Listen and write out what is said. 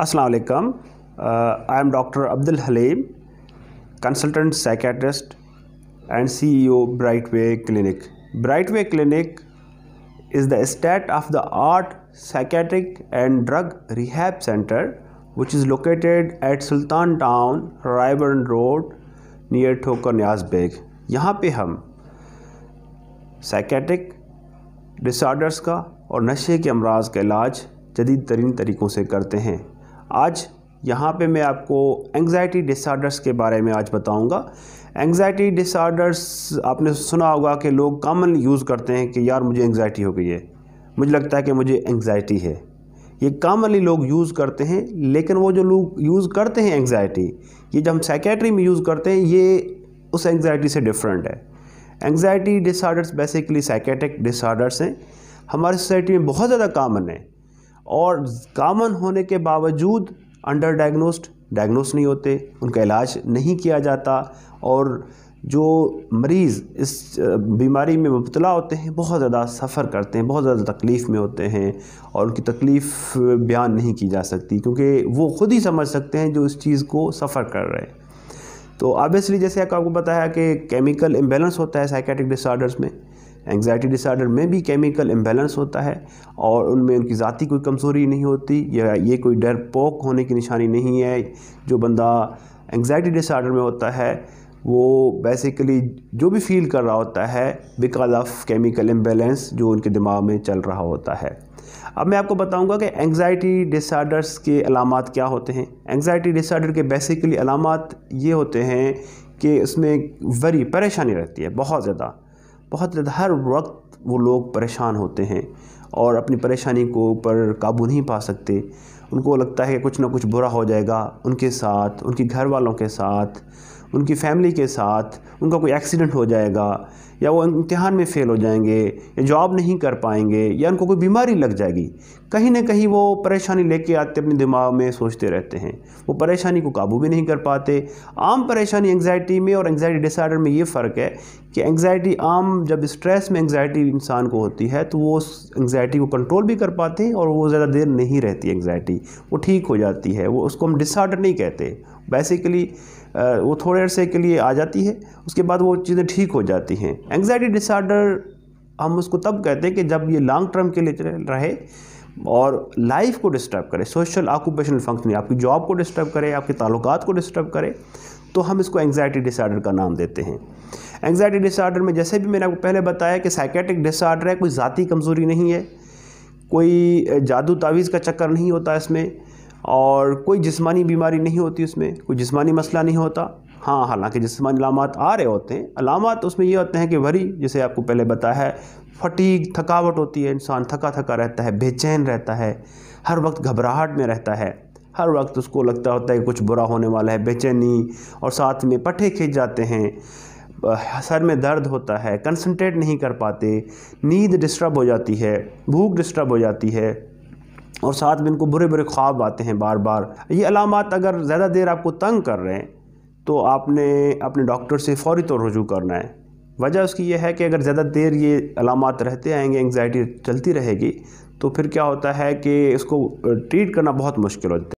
अस्सलाम वालेकुम I am doctor Abdul Haleem consultant psychiatrist and CEO Brightway clinic Brightway clinic is the state of the art psychiatric and drug rehab centre which is located at Sultan Town रायबर्न road near Thokar Niaz bag यहाँ पर हम psychiatric disorders का और नशे के अमराज का इलाज जदीद तरीन तरीक़ों से करते हैं आज यहाँ पे मैं आपको एंग्जाइटी डिसऑर्डर्स के बारे में आज बताऊँगा एंग्जाइटी डिसऑर्डर्स आपने सुना होगा कि लोग कॉमन यूज़ करते हैं कि यार मुझे एंग्जाइटी हो गई है मुझे लगता है कि मुझे एंग्जाइटी है ये कॉमनली लोग यूज़ करते हैं लेकिन वो जो लोग यूज़ करते हैं एंग्जाइटी ये जब हम साइकेट्री में यूज़ करते हैं ये उस एंग्जाइटी से डिफरेंट है anxiety disorders basically psychotic disorders हैं हमारी सोसाइटी में बहुत ज़्यादा कामन है और कामन होने के बावजूद अंडर डायग्नोस्ड डायग्नोस नहीं होते उनका इलाज नहीं किया जाता और जो मरीज़ इस बीमारी में मुबतला होते हैं बहुत ज़्यादा सफ़र करते हैं बहुत ज़्यादा तकलीफ़ में होते हैं और उनकी तकलीफ़ बयान नहीं की जा सकती क्योंकि वो ख़ुद ही समझ सकते हैं जो इस चीज़ को सफ़र कर रहे हैं तो ऑबियसली जैसे आपको बताया कि केमिकल इम्बेलेंस होता है साइकेटिक डिसऑर्डर्स में एंगजाइटी डिसऑर्डर में भी केमिकल इम्बेलेंस होता है और उनमें उनकी ज़ाती कोई कमज़ोरी नहीं होती या ये कोई डर पोक होने की निशानी नहीं है जो बंदा एंगजाइटी डिसऑर्डर में होता है वो बेसिकली जो भी फील कर रहा होता है बिकॉज ऑफ केमिकल इम्बेलेंस जो उनके दिमाग में चल रहा होता है अब मैं आपको बताऊंगा कि एंग्जाइटी डिसऑर्डर्स के अलामत क्या होते हैं एंग्जाइटी डिसऑर्डर के बेसिकली अलामत ये होते हैं कि उसमें वरी परेशानी रहती है बहुत ज़्यादा बहुत ज़्यादा हर वक्त वो लोग परेशान होते हैं और अपनी परेशानी को ऊपर काबू नहीं पा सकते उनको लगता है कि कुछ ना कुछ बुरा हो जाएगा उनके साथ उनके घर वालों के साथ उनकी फैमिली के साथ उनका कोई एक्सीडेंट हो जाएगा या वो इम्तहान में फ़ेल हो जाएंगे या जॉब नहीं कर पाएंगे या उनको कोई बीमारी लग जाएगी कहीं ना कहीं वो परेशानी लेके आते अपने दिमाग में सोचते रहते हैं वो परेशानी को काबू भी नहीं कर पाते आम परेशानी एंगजाइटी में और एंगजाइटी डिसऑर्डर में ये फ़र्क है कि एंगजाइटी आम जब स्ट्रेस में एंगजाइटी इंसान को होती है तो वो उस एंगजाइटी को कंट्रोल भी कर पाते हैं और वो ज़्यादा देर नहीं रहती एंगजाइटी वो ठीक हो जाती है वो उसको हम डिसऑर्डर नहीं कहते बेसिकली वो थोड़े अरसे के लिए आ जाती है उसके बाद वो चीज़ें ठीक हो जाती हैं एंगजाइटी डिसऑर्डर हम उसको तब कहते हैं कि जब ये लॉन्ग टर्म के लिए रहे और लाइफ को डिस्टर्ब करे सोशल ऑक्यूपेशनल फंक्शनिंग आपकी जॉब को डिस्टर्ब करे आपके ताल्लुकात को डिस्टर्ब करे तो हम इसको एंगजाइटी डिसऑर्डर का नाम देते हैं एंगजाइटी डिसऑर्डर में जैसे भी मैंने आपको पहले बताया कि साइकेटिक डिसऑर्डर है कोई ज़ाती कमज़ोरी नहीं है कोई जादू तावीज़ का चक्कर नहीं होता इसमें और कोई जिस्मानी बीमारी नहीं होती उसमें कोई जिस्मानी मसला नहीं होता हाँ हालांकि जिसमानी अलामत आ रहे होते हैं अलामत उसमें ये होते हैं कि भरी जैसे आपको पहले बताया है फटीक थकावट होती है इंसान थका थका रहता है बेचैन रहता है हर वक्त घबराहट में रहता है हर वक्त उसको लगता होता है कि कुछ बुरा होने वाला है बेचैनी और साथ में पटे खींच जाते हैं सर में दर्द होता है कंसनट्रेट नहीं कर पाते नींद डिस्टर्ब हो जाती है भूख डिस्टर्ब हो जाती है और साथ में इनको बुरे बुरे ख्वाब आते हैं बार बार ये अलामत अगर ज़्यादा देर आपको तंग कर रहे हैं तो आपने अपने डॉक्टर से फौरी तौर रजू करना है वजह उसकी यह है कि अगर ज़्यादा देर ये अलामत रहते आएंगे एंगजाइटी चलती रहेगी तो फिर क्या होता है कि इसको ट्रीट करना बहुत मुश्किल होता है